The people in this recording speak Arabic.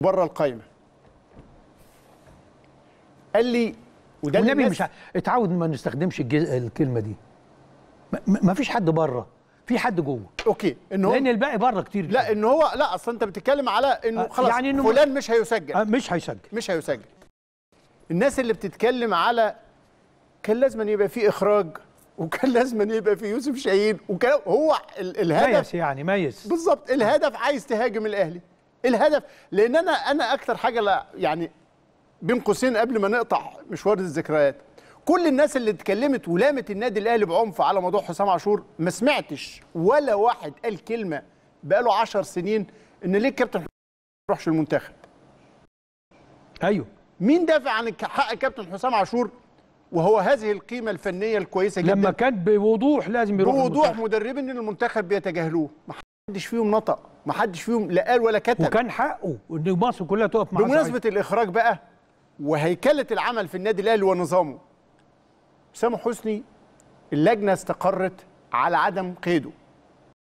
بره القايمه قال لي وده النبي مش ع... اتعود ما نستخدمش الكلمه دي ما فيش حد بره في حد جوه اوكي ان هو لان الباقي بره كتير لا ان هو لا اصل انت بتتكلم على انه آه، خلاص يعني إنه فلان مش هيسجل آه مش هيسجل مش هيسجل الناس اللي بتتكلم على كان لازم أن يبقى في اخراج وكان لازم أن يبقى في يوسف شاهين وكان هو الهدف ميز يعني ميز بالظبط الهدف عايز تهاجم الاهلي الهدف لان انا انا اكتر حاجه لا يعني بين قوسين قبل ما نقطع مشوار الذكريات كل الناس اللي اتكلمت ولامت النادي الاهلي بعنف على موضوع حسام عاشور ما سمعتش ولا واحد قال كلمه بقاله 10 سنين ان ليه الكابتن ما يروحش المنتخب ايوه مين دافع عن حق الكابتن حسام عاشور وهو هذه القيمه الفنيه الكويسه جدا لما كان بوضوح لازم يروح بوضوح المنتخب. مدربين المنتخب بيتجاهلوه ما حدش فيهم نطق ما حدش فيهم لا قال ولا كتب وكان حقه ان مصر كلها تقف معاه بمناسبه سعيد. الاخراج بقى وهيكله العمل في النادي الاهلي ونظامه سامح حسني اللجنه استقرت على عدم قيده